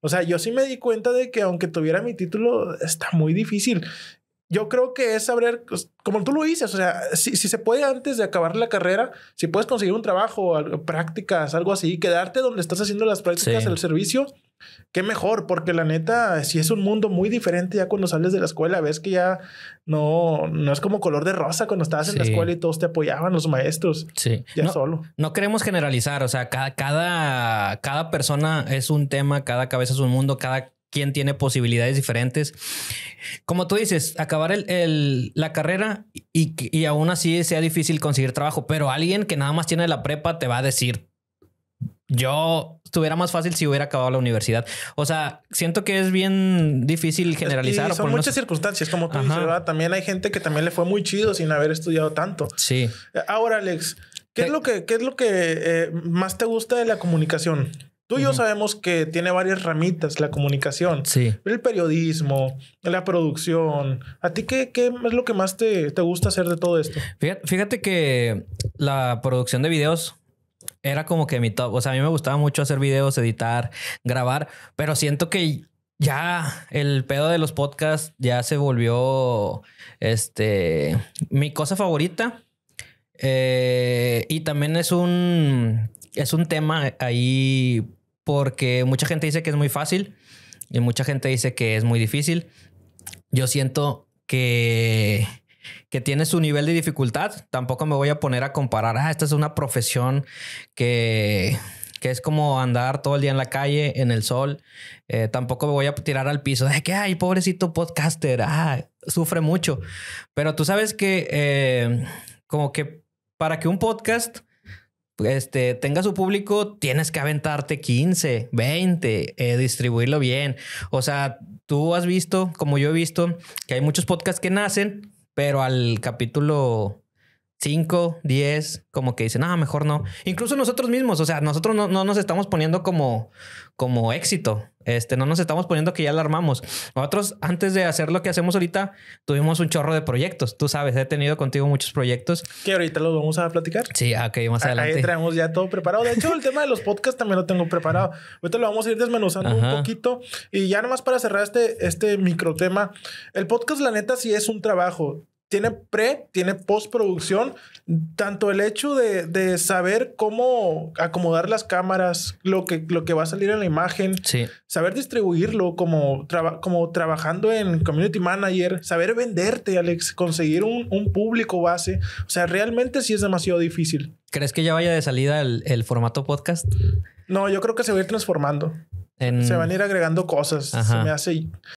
O sea, yo sí me di cuenta de que aunque tuviera mi título, está muy difícil. Yo creo que es saber, pues, como tú lo dices, o sea, si, si se puede antes de acabar la carrera, si puedes conseguir un trabajo, prácticas, algo así, quedarte donde estás haciendo las prácticas, el servicio, Qué mejor, porque la neta, si es un mundo muy diferente ya cuando sales de la escuela, ves que ya no, no es como color de rosa cuando estabas en la escuela y todos te apoyaban, los maestros. Sí. Ya no, solo. No queremos generalizar, o sea, cada, cada, persona es un tema, cada cabeza es un mundo, cada quien tiene posibilidades diferentes. Como tú dices, acabar la carrera y, y aún así sea difícil conseguir trabajo, pero alguien que nada más tiene la prepa te va a decir, yo estuviera más fácil si hubiera acabado la universidad. O sea, siento que es bien difícil generalizar. son muchas circunstancias, como tú También hay gente que también le fue muy chido sin haber estudiado tanto. Sí. Ahora, Alex, ¿qué es lo que, qué es lo que eh, más te gusta de la comunicación? Tú y yo sabemos que tiene varias ramitas la comunicación. Sí. El periodismo, la producción. ¿A ti qué, qué es lo que más te, gusta hacer de todo esto? fíjate que la producción de videos era como que mi top. O sea, a mí me gustaba mucho hacer videos, editar, grabar, pero siento que ya el pedo de los podcasts ya se volvió este mi cosa favorita. Eh, y también es un es un tema ahí porque mucha gente dice que es muy fácil y mucha gente dice que es muy difícil. Yo siento que que tiene su nivel de dificultad. Tampoco me voy a poner a comparar, ah, esta es una profesión que, es como andar todo el día en la calle, en el sol. Eh, tampoco me voy a tirar al piso de que, ay, pobrecito podcaster, ah, sufre mucho. Pero tú sabes que, eh, como que para que un podcast este, tenga su público, tienes que aventarte 15, 20, eh, distribuirlo bien. O sea, tú has visto, como yo he visto, que hay muchos podcasts que nacen pero al capítulo 5, 10, como que dicen, ah, mejor no. Incluso nosotros mismos, o sea, nosotros no, nos estamos poniendo como, como éxito. Este, no nos estamos poniendo que ya lo armamos. Nosotros, antes de hacer lo que hacemos ahorita, tuvimos un chorro de proyectos. Tú sabes, he tenido contigo muchos proyectos. Que ahorita los vamos a platicar. Sí, ah, ok, más adelante. Ahí traemos ya todo preparado. De hecho, el tema de los podcasts también lo tengo preparado. Ahorita lo vamos a ir desmenuzando un poquito. Y ya nomás para cerrar este, este micro tema, el podcast, la neta, sí es un trabajo tiene pre, tiene postproducción, tanto el hecho de, saber cómo acomodar las cámaras, lo que, lo que va a salir en la imagen, saber distribuirlo como, como trabajando en community manager, saber venderte, Alex, conseguir un, público base. O sea, realmente sí es demasiado difícil. ¿Crees que ya vaya de salida el, formato podcast? No, yo creo que se va a ir transformando. En... Se van a ir agregando cosas. Se me hace.